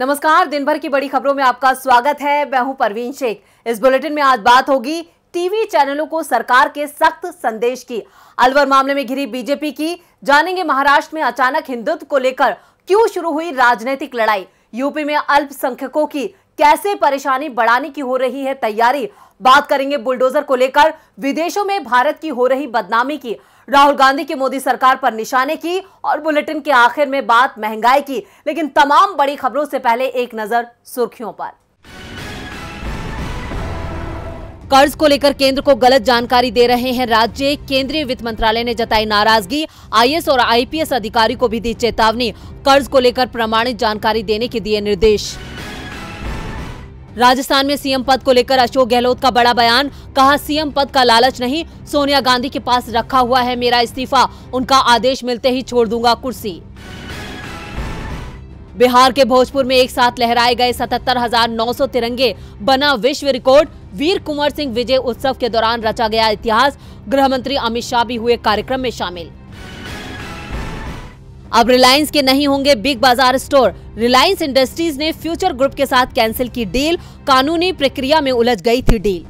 नमस्कार दिन भर की बड़ी खबरों में आपका स्वागत है मैं हूं परवीन शेख इस बुलेटिन में आज बात होगी टीवी चैनलों को सरकार के सख्त संदेश की अलवर मामले में घिरी बीजेपी की जानेंगे महाराष्ट्र में अचानक हिंदुत्व को लेकर क्यों शुरू हुई राजनीतिक लड़ाई यूपी में अल्पसंख्यकों की कैसे परेशानी बढ़ाने की हो रही है तैयारी बात करेंगे बुलडोजर को लेकर विदेशों में भारत की हो रही बदनामी की राहुल गांधी की मोदी सरकार पर निशाने की और बुलेटिन के आखिर में बात महंगाई की लेकिन तमाम बड़ी खबरों से पहले एक नजर सुर्खियों पर कर्ज को लेकर केंद्र को गलत जानकारी दे रहे हैं राज्य केंद्रीय वित्त मंत्रालय ने जताई नाराजगी आईएएस और आईपीएस अधिकारी को भी दी चेतावनी कर्ज को लेकर प्रमाणित जानकारी देने के दिए निर्देश राजस्थान में सीएम पद को लेकर अशोक गहलोत का बड़ा बयान कहा सीएम पद का लालच नहीं सोनिया गांधी के पास रखा हुआ है मेरा इस्तीफा उनका आदेश मिलते ही छोड़ दूंगा कुर्सी बिहार के भोजपुर में एक साथ लहराए गए सतहत्तर हजार नौ सौ तिरंगे बना विश्व रिकॉर्ड वीर कुंवर सिंह विजय उत्सव के दौरान रचा गया इतिहास गृह मंत्री अमित शाह भी हुए कार्यक्रम में शामिल अब रिलायंस के नहीं होंगे big Bazaar store Reliance Industries ने फ्यूचर ग्रुप के साथ कैंसिल की डील कानूनी प्रक्रिया में उलझ गई थी डील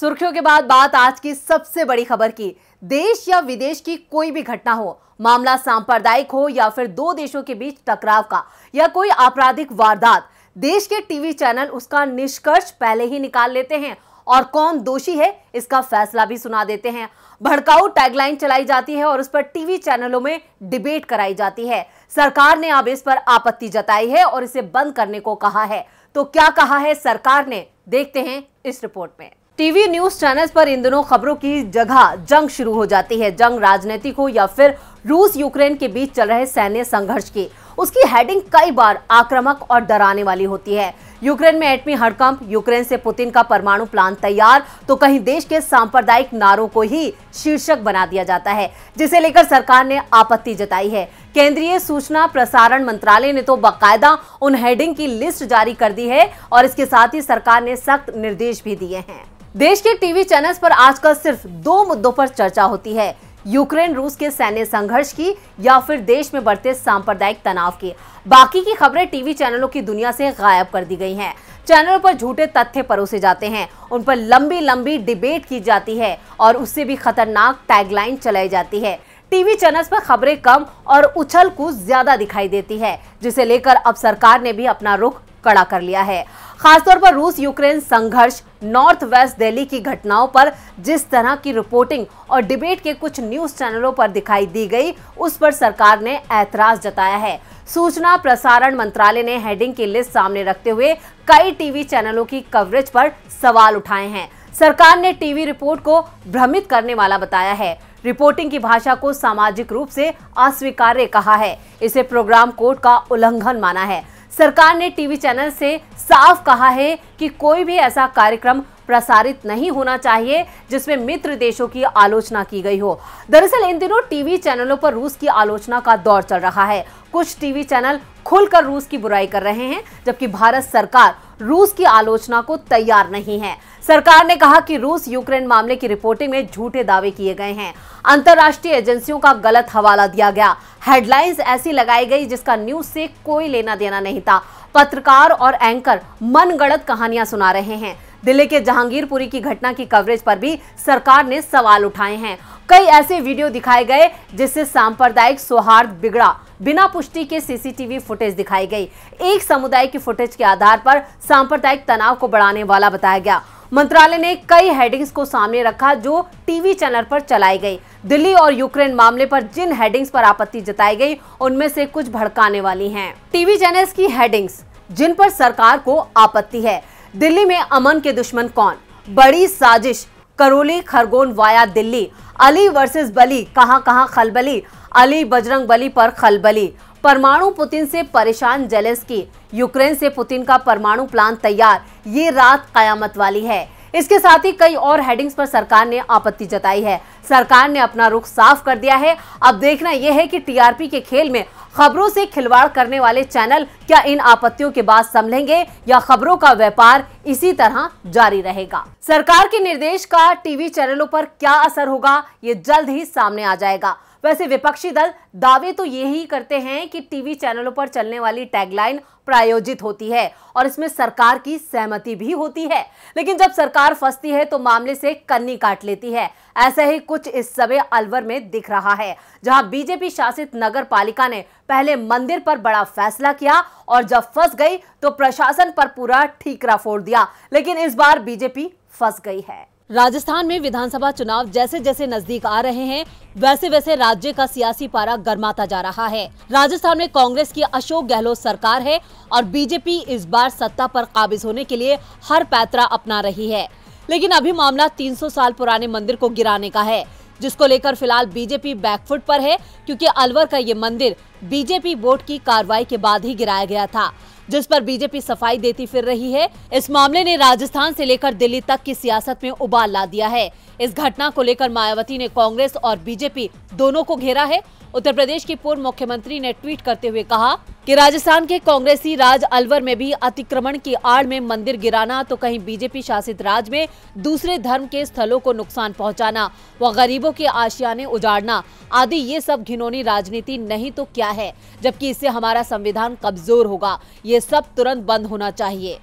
सुर्खियों के बाद बात आज की सबसे बड़ी खबर की देश या विदेश की कोई भी घटना हो मामला सांप्रदायिक हो या फिर दो देशों के बीच टकराव का या कोई आपराधिक वारदात देश के टीवी चैनल उसका निष्कर्ष पहले ही निकाल लेते हैं और कौन दोषी है इसका फैसला भी सुना देते हैं भड़काऊ टैगलाइन चलाई जाती है और उस पर टीवी चैनलों में डिबेट कराई जाती है सरकार ने अब इस पर आपत्ति जताई है और इसे बंद करने को कहा है तो क्या कहा है सरकार ने देखते हैं इस रिपोर्ट में टीवी न्यूज चैनल पर इन दिनों खबरों की जगह जंग शुरू हो जाती है जंग राजनीतिक हो या फिर रूस यूक्रेन के बीच चल रहे सैन्य संघर्ष की उसकी हेडिंग कई बार आक्रामक और डराने वाली होती है यूक्रेन में एटमी हड़कंप यूक्रेन से पुतिन का परमाणु प्लान तैयार तो कहीं देश के सांप्रदायिक नारों को ही शीर्षक बना दिया जाता है जिसे लेकर सरकार ने आपत्ति जताई है केंद्रीय सूचना प्रसारण मंत्रालय ने तो बाकायदा उन हेडिंग की लिस्ट जारी कर दी है और इसके साथ ही सरकार ने सख्त निर्देश भी दिए हैं देश के टीवी चैनल्स पर आजकल सिर्फ दो मुद्दों पर चर्चा होती है यूक्रेन रूस के सैन्य संघर्ष की या फिर देश में बढ़ते सांप्रदायिक तनाव की बाकी की खबरें टीवी चैनलों की दुनिया से गायब कर दी गई हैं चैनलों पर झूठे तथ्य परोसे जाते हैं उन पर लंबी लंबी डिबेट की जाती है और उससे भी खतरनाक टैगलाइन चलाई जाती है टीवी चैनल्स पर खबरें कम और उछल कूद ज्यादा दिखाई देती है जिसे लेकर अब सरकार ने भी अपना रुख कड़ा कर लिया है खासतौर पर रूस यूक्रेन संघर्ष नॉर्थ वेस्ट दिल्ली की घटनाओं पर जिस तरह की रिपोर्टिंग और डिबेट के कुछ न्यूज चैनलों पर दिखाई दी गई उस पर सरकार ने ऐतराज जताया है सूचना प्रसारण मंत्रालय ने हेडिंग की लिस्ट सामने रखते हुए कई टीवी चैनलों की कवरेज पर सवाल उठाए हैं सरकार ने टीवी रिपोर्ट को भ्रमित करने वाला बताया है रिपोर्टिंग की भाषा को सामाजिक रूप से अस्वीकार्य कहा है इसे प्रोग्राम कोड का उल्लंघन माना है सरकार ने टीवी चैनल से साफ कहा है कि कोई भी ऐसा कार्यक्रम प्रसारित नहीं होना चाहिए जिसमें मित्र देशों की आलोचना की गई हो दरअसल इन दिनों टीवी चैनलों पर रूस की आलोचना का दौर चल रहा है कुछ टीवी चैनल खुलकर रूस की बुराई कर रहे हैं जबकि भारत सरकार रूस की आलोचना को तैयार नहीं है सरकार ने कहा कि रूस यूक्रेन मामले की रिपोर्टिंग में झूठे दावे किए गए हैं अंतर्राष्ट्रीय एजेंसियों का गलत हवाला दिया गया हेडलाइंस ऐसी लगाई गई जिसका न्यूज से कोई लेना देना नहीं था पत्रकार और एंकर मनगढ़ंत कहानियां सुना रहे हैं दिल्ली के जहांगीरपुरी की घटना की कवरेज पर भी सरकार ने सवाल उठाए हैं कई ऐसे वीडियो दिखाए गए जिससे सांप्रदायिक सौहार्द बिगड़ा बिना पुष्टि के सीसीटीवी फुटेज दिखाई गई एक समुदाय की फुटेज के आधार पर सांप्रदायिक तनाव को बढ़ाने वाला बताया गया मंत्रालय ने कई हेडिंग्स को सामने रखा जो टीवी चैनल पर चलाई गई दिल्ली और यूक्रेन मामले पर जिन हेडिंग्स पर आपत्ति जताई गई उनमें से कुछ भड़काने वाली हैं टीवी चैनल्स की हेडिंग्स जिन पर सरकार को आपत्ति है दिल्ली में अमन के दुश्मन कौन बड़ी साजिश करोली खरगोन वाया दिल्ली अली वर्सेस बली कहां कहां खलबली अली बजरंग बली पर खलबली परमाणु पुतिन से परेशान जेलेंस्की यूक्रेन से पुतिन का परमाणु प्लान तैयार ये रात कयामत वाली है इसके साथ ही कई और हेडिंग्स पर सरकार ने आपत्ति जताई है सरकार ने अपना रुख साफ कर दिया है अब देखना यह है कि टीआरपी के खेल में खबरों से खिलवाड़ करने वाले चैनल क्या इन आपत्तियों के बाद संभलेंगे या खबरों का व्यापार इसी तरह जारी रहेगा सरकार के निर्देश का टीवी चैनलों पर क्या असर होगा ये जल्द ही सामने आ जाएगा वैसे विपक्षी दल दावे तो यही करते हैं कि टीवी चैनलों पर चलने वाली टैगलाइन प्रायोजित होती है और इसमें सरकार की सहमति भी होती है लेकिन जब सरकार फंसती है तो मामले से कन्नी काट लेती है ऐसा ही कुछ इस समय अलवर में दिख रहा है जहां बीजेपी शासित नगर पालिका ने पहले मंदिर पर बड़ा फैसला किया और जब फंस गई तो प्रशासन पर पूरा ठीकरा फोड़ दिया लेकिन इस बार बीजेपी फंस गई है राजस्थान में विधानसभा चुनाव जैसे जैसे नजदीक आ रहे हैं वैसे वैसे राज्य का सियासी पारा गर्माता जा रहा है राजस्थान में कांग्रेस की अशोक गहलोत सरकार है और बीजेपी इस बार सत्ता पर काबिज होने के लिए हर पैतरा अपना रही है लेकिन अभी मामला 300 साल पुराने मंदिर को गिराने का है जिसको लेकर फिलहाल बीजेपी बैकफुट पर है क्योंकि अलवर का ये मंदिर बीजेपी बोर्ड की कार्रवाई के बाद ही गिराया गया था जिस पर बीजेपी सफाई देती फिर रही है इस मामले ने राजस्थान से लेकर दिल्ली तक की सियासत में उबाल ला दिया है इस घटना को लेकर मायावती ने कांग्रेस और बीजेपी दोनों को घेरा है उत्तर प्रदेश के पूर्व मुख्यमंत्री ने ट्वीट करते हुए कहा कि राजस्थान के कांग्रेसी राज अलवर में भी अतिक्रमण की आड़ में मंदिर गिराना तो कहीं बीजेपी शासित राज्य में दूसरे धर्म के स्थलों को नुकसान पहुँचाना व गरीबों के आशियाने उजाड़ना आदि ये सब घिनौनी राजनीति नहीं तो क्या किया है जबकि इससे हमारा संविधान कमजोर होगा ये सब तुरंत बंद होना चाहिए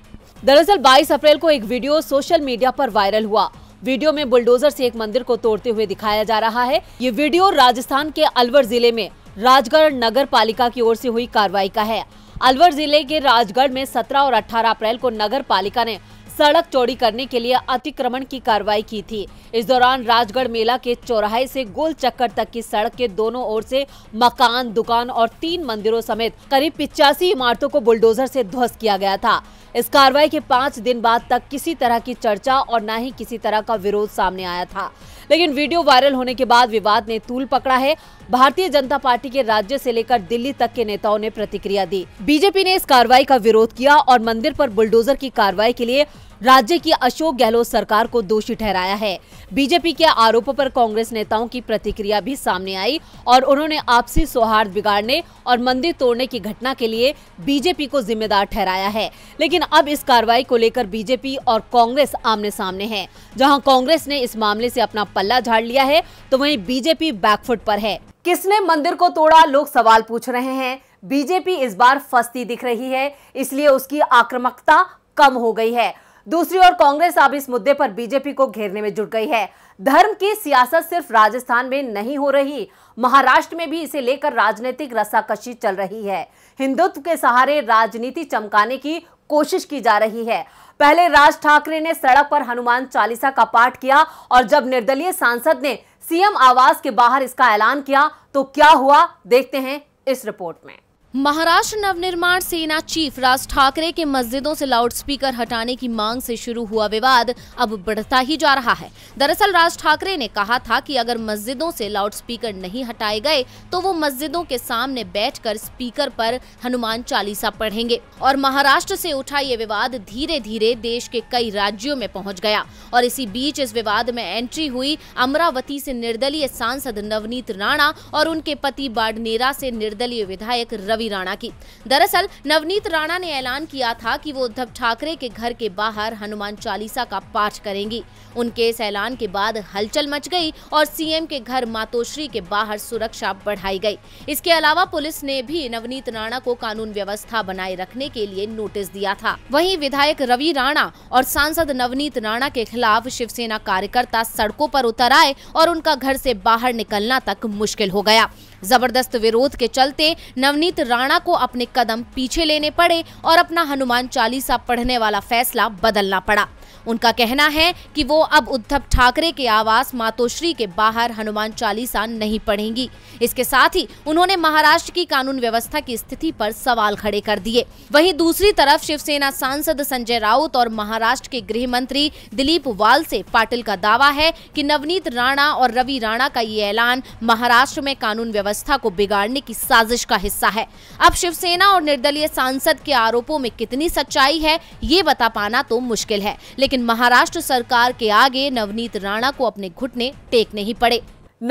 दरअसल 22 अप्रैल को एक वीडियो सोशल मीडिया पर वायरल हुआ वीडियो में बुलडोजर से एक मंदिर को तोड़ते हुए दिखाया जा रहा है ये वीडियो राजस्थान के अलवर जिले में राजगढ़ नगर पालिका की ओर से हुई कार्रवाई का है अलवर जिले के राजगढ़ में 17 और 18 अप्रैल को नगर पालिका ने सड़क चौड़ी करने के लिए अतिक्रमण की कार्रवाई की थी इस दौरान राजगढ़ मेला के चौराहे से गोल चक्कर तक की सड़क के दोनों ओर से मकान दुकान और तीन मंदिरों समेत करीब पिचासी इमारतों को बुलडोजर से ध्वस्त किया गया था इस कार्रवाई के पाँच दिन बाद तक किसी तरह की चर्चा और न ही किसी तरह का विरोध सामने आया था लेकिन वीडियो वायरल होने के बाद विवाद ने तूल पकड़ा है भारतीय जनता पार्टी के राज्य से लेकर दिल्ली तक के नेताओं ने प्रतिक्रिया दी बीजेपी ने इस कार्रवाई का विरोध किया और मंदिर पर बुलडोजर की कार्रवाई के लिए राज्य की अशोक गहलोत सरकार को दोषी ठहराया है बीजेपी के आरोपों पर कांग्रेस नेताओं की प्रतिक्रिया भी सामने आई और उन्होंने आपसी सौहार्द बिगाड़ने और मंदिर तोड़ने की घटना के लिए बीजेपी को जिम्मेदार ठहराया है लेकिन अब इस कार्रवाई को लेकर बीजेपी और कांग्रेस आमने सामने है जहाँ कांग्रेस ने इस मामले से अपना पल्ला झाड़ लिया है तो वही बीजेपी बैकफुट पर है किसने मंदिर को तोड़ा लोग सवाल पूछ रहे हैं बीजेपी इस बार फस्ती दिख रही है इसलिए उसकी आक्रमकता कम हो गई है दूसरी ओर कांग्रेस अब इस मुद्दे पर बीजेपी को घेरने में जुट गई है धर्म की सियासत सिर्फ राजस्थान में नहीं हो रही महाराष्ट्र में भी इसे लेकर राजनीतिक रस्साकशी चल रही है हिंदुत्व के सहारे राजनीति चमकाने की कोशिश की जा रही है पहले राज ठाकरे ने सड़क पर हनुमान चालीसा का पाठ किया और जब निर्दलीय सांसद ने सीएम आवास के बाहर इसका ऐलान किया तो क्या हुआ देखते हैं इस रिपोर्ट में महाराष्ट्र नवनिर्माण सेना चीफ राज ठाकरे के मस्जिदों से लाउडस्पीकर हटाने की मांग से शुरू हुआ विवाद अब बढ़ता ही जा रहा है दरअसल राज ठाकरे ने कहा था कि अगर मस्जिदों से लाउडस्पीकर नहीं हटाए गए तो वो मस्जिदों के सामने बैठकर स्पीकर पर हनुमान चालीसा पढ़ेंगे और महाराष्ट्र से उठा ये विवाद धीरे धीरे देश के कई राज्यों में पहुँच गया और इसी बीच इस विवाद में एंट्री हुई अमरावती से निर्दलीय सांसद नवनीत राणा और उनके पति बाडनेरा से निर्दलीय विधायक रवि छवि राणा की दरअसल नवनीत राणा ने ऐलान किया था कि वो उद्धव ठाकरे के घर के बाहर हनुमान चालीसा का पाठ करेंगी उनके इस ऐलान के बाद हलचल मच गई और सीएम के घर मातोश्री के बाहर सुरक्षा बढ़ाई गई इसके अलावा पुलिस ने भी नवनीत राणा को कानून व्यवस्था बनाए रखने के लिए नोटिस दिया था वही विधायक रवि राणा और सांसद नवनीत राणा के खिलाफ शिवसेना कार्यकर्ता सड़कों आरोप उतर आए और उनका घर ऐसी बाहर निकलना तक मुश्किल हो गया जबरदस्त विरोध के चलते नवनीत राणा को अपने कदम पीछे लेने पड़े और अपना हनुमान चालीसा पढ़ने वाला फैसला बदलना पड़ा उनका कहना है कि वो अब उद्धव ठाकरे के आवास मातोश्री के बाहर हनुमान चालीसा नहीं पढ़ेंगी इसके साथ ही उन्होंने महाराष्ट्र की कानून व्यवस्था की स्थिति पर सवाल खड़े कर दिए वहीं दूसरी तरफ शिवसेना सांसद संजय राउत और महाराष्ट्र के गृह मंत्री दिलीप वाल से पाटिल का दावा है कि नवनीत राणा और रवि राणा का ये ऐलान महाराष्ट्र में कानून व्यवस्था को बिगाड़ने की साजिश का हिस्सा है अब शिवसेना और निर्दलीय सांसद के आरोपों में कितनी सच्चाई है ये बता पाना तो मुश्किल है लेकिन लेकिन महाराष्ट्र सरकार के आगे नवनीत राणा को अपने घुटने टेक नहीं पड़े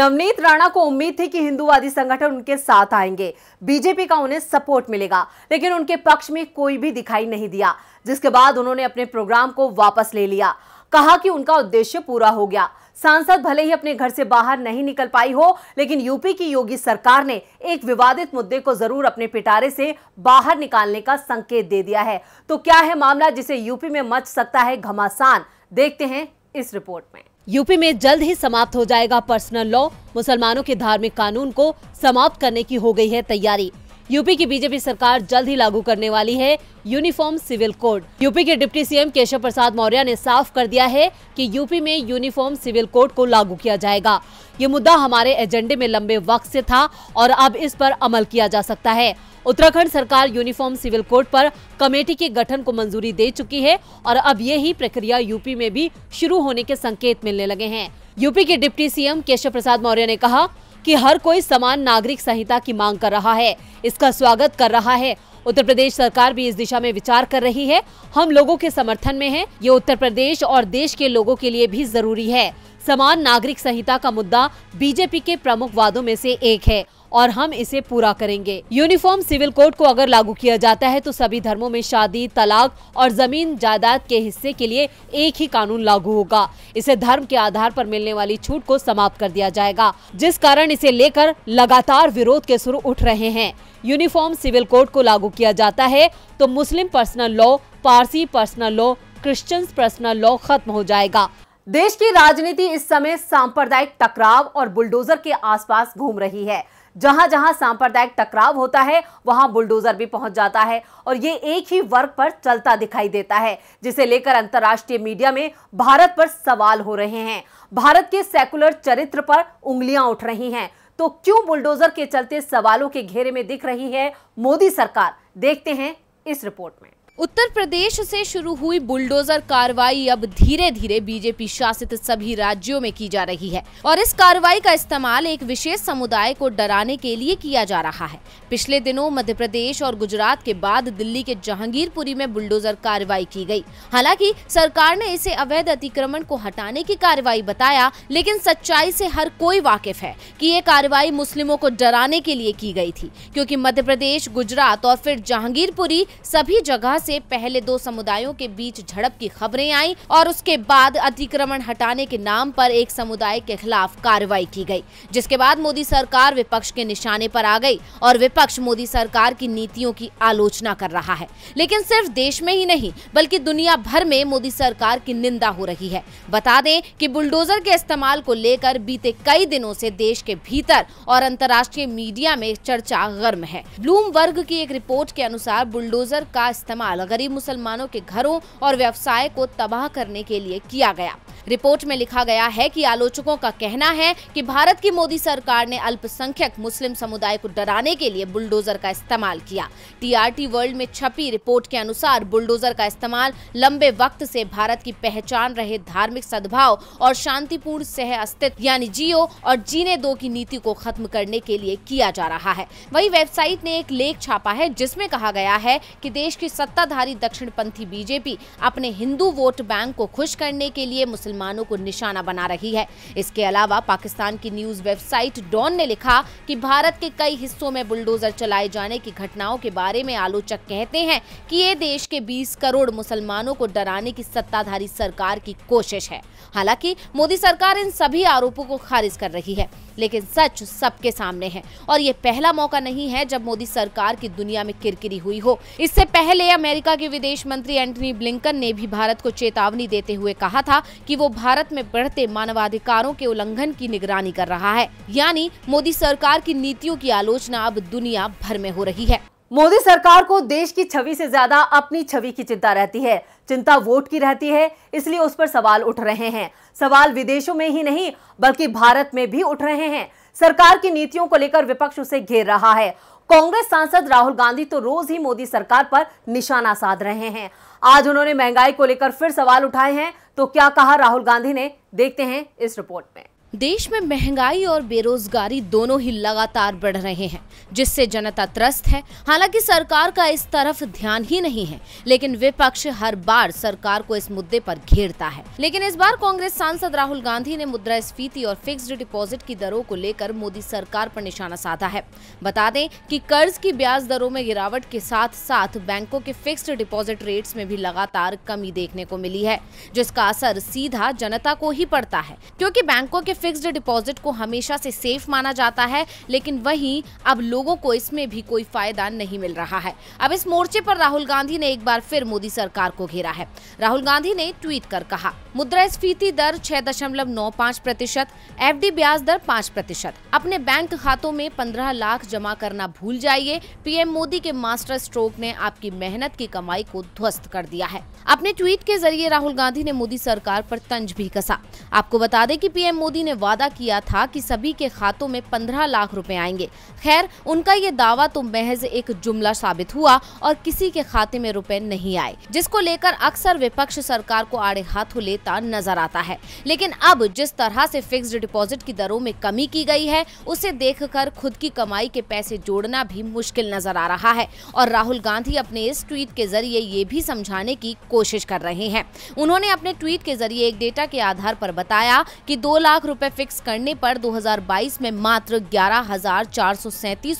नवनीत राणा को उम्मीद थी कि हिंदूवादी संगठन उनके साथ आएंगे बीजेपी का उन्हें सपोर्ट मिलेगा लेकिन उनके पक्ष में कोई भी दिखाई नहीं दिया जिसके बाद उन्होंने अपने प्रोग्राम को वापस ले लिया कहा कि उनका उद्देश्य पूरा हो गया सांसद भले ही अपने घर से बाहर नहीं निकल पाई हो लेकिन यूपी की योगी सरकार ने एक विवादित मुद्दे को जरूर अपने पिटारे से बाहर निकालने का संकेत दे दिया है तो क्या है मामला जिसे यूपी में मच सकता है घमासान देखते हैं इस रिपोर्ट में यूपी में जल्द ही समाप्त हो जाएगा पर्सनल लॉ मुसलमानों के धार्मिक कानून को समाप्त करने की हो गई है तैयारी यूपी की बीजेपी सरकार जल्द ही लागू करने वाली है यूनिफॉर्म सिविल कोड यूपी के डिप्टी सीएम केशव प्रसाद मौर्य ने साफ कर दिया है कि यूपी में यूनिफॉर्म सिविल कोड को लागू किया जाएगा ये मुद्दा हमारे एजेंडे में लंबे वक्त से था और अब इस पर अमल किया जा सकता है उत्तराखंड सरकार यूनिफॉर्म सिविल कोड पर कमेटी के गठन को मंजूरी दे चुकी है और अब ही प्रक्रिया यूपी में भी शुरू होने के संकेत मिलने लगे हैं यूपी के डिप्टी सीएम केशव प्रसाद मौर्य ने कहा कि हर कोई समान नागरिक संहिता की मांग कर रहा है इसका स्वागत कर रहा है उत्तर प्रदेश सरकार भी इस दिशा में विचार कर रही है हम लोगों के समर्थन में है ये उत्तर प्रदेश और देश के लोगों के लिए भी जरूरी है समान नागरिक संहिता का मुद्दा बीजेपी के प्रमुख वादों में से एक है और हम इसे पूरा करेंगे यूनिफॉर्म सिविल कोड को अगर लागू किया जाता है तो सभी धर्मों में शादी तलाक और जमीन जायदाद के हिस्से के लिए एक ही कानून लागू होगा इसे धर्म के आधार पर मिलने वाली छूट को समाप्त कर दिया जाएगा जिस कारण इसे लेकर लगातार विरोध के सुर उठ रहे हैं यूनिफॉर्म सिविल कोड को लागू किया जाता है तो Muslim personal law Parsi personal law Christians personal law खत्म हो जाएगा देश की राजनीति इस समय सांप्रदायिक टकराव और बुलडोजर के आसपास घूम रही है जहां जहां सांप्रदायिक टकराव होता है वहां बुलडोजर भी पहुंच जाता है और ये एक ही वर्ग पर चलता दिखाई देता है जिसे लेकर अंतर्राष्ट्रीय मीडिया में भारत पर सवाल हो रहे हैं भारत के सेकुलर चरित्र पर उंगलियां उठ रही हैं तो क्यों बुलडोजर के चलते सवालों के घेरे में दिख रही है मोदी सरकार देखते हैं इस रिपोर्ट में उत्तर प्रदेश से शुरू हुई बुलडोजर कार्रवाई अब धीरे धीरे बीजेपी शासित सभी राज्यों में की जा रही है और इस कार्रवाई का इस्तेमाल एक विशेष समुदाय को डराने के लिए किया जा रहा है पिछले दिनों मध्य प्रदेश और गुजरात के बाद दिल्ली के जहांगीरपुरी में बुलडोजर कार्रवाई की गई हालांकि सरकार ने इसे अवैध अतिक्रमण को हटाने की कार्रवाई बताया लेकिन सच्चाई से हर कोई वाकिफ है की ये कार्रवाई मुस्लिमों को डराने के लिए की गई थी क्यूँकी मध्य प्रदेश गुजरात और फिर जहांगीरपुरी सभी जगह से पहले दो समुदायों के बीच झड़प की खबरें आई और उसके बाद अतिक्रमण हटाने के नाम पर एक समुदाय के खिलाफ कार्रवाई की गई जिसके बाद मोदी सरकार विपक्ष के निशाने पर आ गई और विपक्ष मोदी सरकार की नीतियों की आलोचना कर रहा है लेकिन सिर्फ देश में ही नहीं बल्कि दुनिया भर में मोदी सरकार की निंदा हो रही है बता दें की बुलडोजर के इस्तेमाल को लेकर बीते कई दिनों से देश के भीतर और अंतर्राष्ट्रीय मीडिया में चर्चा गर्म है ब्लूमबर्ग की एक रिपोर्ट के अनुसार बुलडोजर का इस्तेमाल इस्तेमाल गरीब मुसलमानों के घरों और व्यवसाय को तबाह करने के लिए किया गया रिपोर्ट में लिखा गया है कि आलोचकों का कहना है कि भारत की मोदी सरकार ने अल्पसंख्यक मुस्लिम समुदाय को डराने के लिए बुलडोजर का इस्तेमाल किया टीआरटी वर्ल्ड में छपी रिपोर्ट के अनुसार बुलडोजर का इस्तेमाल लंबे वक्त से भारत की पहचान रहे धार्मिक सद्भाव और शांतिपूर्ण सह अस्तित्व यानी जियो और जीने दो की नीति को खत्म करने के लिए किया जा रहा है वही वेबसाइट ने एक लेख छापा है जिसमे कहा गया है की देश की सत्ता सत्ताधारी दक्षिणपंथी बीजेपी अपने हिंदू वोट बैंक को खुश करने के लिए मुसलमानों को निशाना बना रही है इसके अलावा पाकिस्तान की न्यूज वेबसाइट डॉन ने लिखा कि भारत के कई हिस्सों में बुलडोजर चलाए जाने की घटनाओं के बारे में आलोचक कहते हैं कि ये देश के बीस करोड़ मुसलमानों को डराने की सत्ताधारी सरकार की कोशिश है हालांकि मोदी सरकार इन सभी आरोपों को खारिज कर रही है लेकिन सच सबके सामने है और ये पहला मौका नहीं है जब मोदी सरकार की दुनिया में किरकिरी हुई हो इससे पहले अमेरिका अमेरिका के विदेश मंत्री एंटनी ब्लिंकन ने भी भारत को चेतावनी देते हुए कहा था कि वो भारत में बढ़ते मानवाधिकारों के उल्लंघन की निगरानी कर रहा है यानी मोदी सरकार की नीतियों की आलोचना अब दुनिया भर में हो रही है मोदी सरकार को देश की छवि से ज्यादा अपनी छवि की चिंता रहती है चिंता वोट की रहती है इसलिए उस पर सवाल उठ रहे हैं सवाल विदेशों में ही नहीं बल्कि भारत में भी उठ रहे हैं सरकार की नीतियों को लेकर विपक्ष उसे घेर रहा है कांग्रेस सांसद राहुल गांधी तो रोज ही मोदी सरकार पर निशाना साध रहे हैं आज उन्होंने महंगाई को लेकर फिर सवाल उठाए हैं तो क्या कहा राहुल गांधी ने देखते हैं इस रिपोर्ट में देश में महंगाई और बेरोजगारी दोनों ही लगातार बढ़ रहे हैं जिससे जनता त्रस्त है हालांकि सरकार का इस तरफ ध्यान ही नहीं है लेकिन विपक्ष हर बार सरकार को इस मुद्दे पर घेरता है लेकिन इस बार कांग्रेस सांसद राहुल गांधी ने मुद्रा स्फीति और फिक्स्ड डिपॉजिट की दरों को लेकर मोदी सरकार पर निशाना साधा है बता दें की कर्ज की ब्याज दरों में गिरावट के साथ साथ बैंकों के फिक्स डिपोजिट रेट्स में भी लगातार कमी देखने को मिली है जिसका असर सीधा जनता को ही पड़ता है क्यूँकी बैंकों के फिक्स्ड डिपॉजिट को हमेशा से सेफ माना जाता है लेकिन वहीं अब लोगों को इसमें भी कोई फायदा नहीं मिल रहा है अब इस मोर्चे पर राहुल गांधी ने एक बार फिर मोदी सरकार को घेरा है राहुल गांधी ने ट्वीट कर कहा मुद्रास्फीति दर छह दशमलव नौ पाँच प्रतिशत एफ ब्याज दर पाँच प्रतिशत अपने बैंक खातों में पंद्रह लाख जमा करना भूल जाइए पीएम मोदी के मास्टर स्ट्रोक ने आपकी मेहनत की कमाई को ध्वस्त कर दिया है अपने ट्वीट के जरिए राहुल गांधी ने मोदी सरकार पर तंज भी कसा आपको बता दें कि पीएम मोदी ने ने वादा किया था कि सभी के खातों में पंद्रह लाख रुपए आएंगे खैर उनका ये दावा तो महज एक जुमला साबित हुआ और किसी के खाते में रुपए नहीं आए जिसको लेकर अक्सर विपक्ष सरकार को आड़े हाथों लेता नजर आता है लेकिन अब जिस तरह से फिक्स्ड डिपॉजिट की दरों में कमी की गई है उसे देख खुद की कमाई के पैसे जोड़ना भी मुश्किल नजर आ रहा है और राहुल गांधी अपने इस ट्वीट के जरिए ये भी समझाने की कोशिश कर रहे हैं उन्होंने अपने ट्वीट के जरिए एक डेटा के आधार पर बताया कि दो लाख रुपए रुपए फिक्स करने पर 2022 में मात्र ग्यारह हजार चार सौ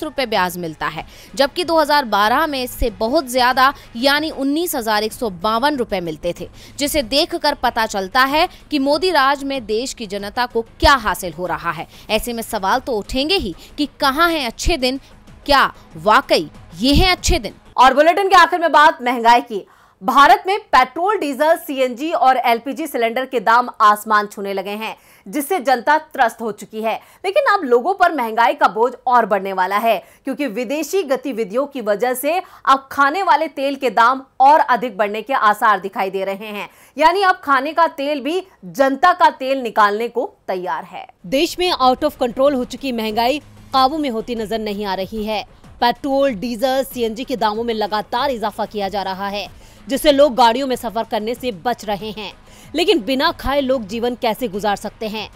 रुपए ब्याज मिलता है जबकि 2012 में इससे बहुत ज्यादा यानी उन्नीस हजार एक सौ बावन रुपए मिलते थे जिसे देखकर पता चलता है कि मोदी राज में देश की जनता को क्या हासिल हो रहा है ऐसे में सवाल तो उठेंगे ही कि कहाँ हैं अच्छे दिन क्या वाकई ये हैं अच्छे दिन और बुलेटिन के आखिर में बात महंगाई की भारत में पेट्रोल डीजल सीएनजी और एलपीजी सिलेंडर के दाम आसमान छूने लगे हैं जिससे जनता त्रस्त हो चुकी है लेकिन अब लोगों पर महंगाई का बोझ और बढ़ने वाला है क्योंकि विदेशी गतिविधियों की वजह से अब खाने वाले तेल के दाम और अधिक बढ़ने के आसार दिखाई दे रहे हैं यानी अब खाने का तेल भी जनता का तेल निकालने को तैयार है देश में आउट ऑफ कंट्रोल हो चुकी महंगाई काबू में होती नजर नहीं आ रही है पेट्रोल डीजल सीएनजी के दामों में लगातार इजाफा किया जा रहा है जिससे लोग गाड़ियों में सफर करने से बच रहे हैं लेकिन बिना खाए लोग जीवन कैसे गुजार सकते हैं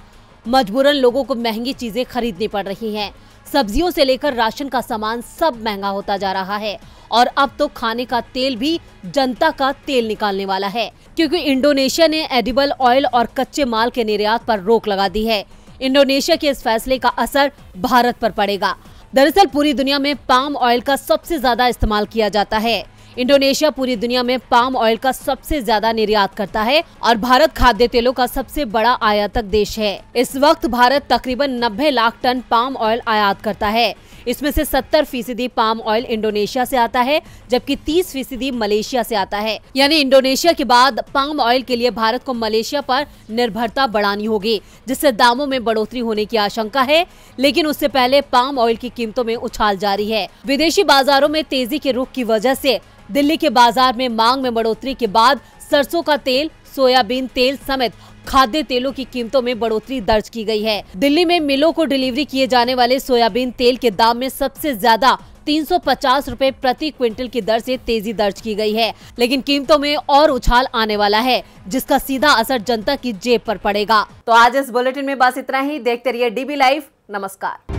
मजबूरन लोगों को महंगी चीजें खरीदनी पड़ रही हैं सब्जियों से लेकर राशन का सामान सब महंगा होता जा रहा है और अब तो खाने का तेल भी जनता का तेल निकालने वाला है क्योंकि इंडोनेशिया ने एडिबल ऑयल और कच्चे माल के निर्यात पर रोक लगा दी है इंडोनेशिया के इस फैसले का असर भारत पर पड़ेगा दरअसल पूरी दुनिया में पाम ऑयल का सबसे ज्यादा इस्तेमाल किया जाता है इंडोनेशिया पूरी दुनिया में पाम ऑयल का सबसे ज्यादा निर्यात करता है और भारत खाद्य तेलों का सबसे बड़ा आयातक देश है इस वक्त भारत तकरीबन 90 लाख टन पाम ऑयल आयात करता है इसमें से 70 फीसदी पाम ऑयल इंडोनेशिया से आता है जबकि 30 फीसदी मलेशिया से आता है यानी इंडोनेशिया के बाद पाम ऑयल के लिए भारत को मलेशिया पर निर्भरता बढ़ानी होगी जिससे दामों में बढ़ोतरी होने की आशंका है लेकिन उससे पहले पाम ऑयल की कीमतों में उछाल जारी है विदेशी बाजारों में तेजी के रुख की वजह ऐसी दिल्ली के बाजार में मांग में बढ़ोतरी के बाद सरसों का तेल सोयाबीन तेल समेत खाद्य तेलों की कीमतों में बढ़ोतरी दर्ज की गई है दिल्ली में मिलों को डिलीवरी किए जाने वाले सोयाबीन तेल के दाम में सबसे ज्यादा 350 रुपए प्रति क्विंटल की दर से तेजी दर्ज की गई है लेकिन कीमतों में और उछाल आने वाला है जिसका सीधा असर जनता की जेब पर पड़ेगा तो आज इस बुलेटिन में बस इतना ही देखते रहिए डीबी लाइव नमस्कार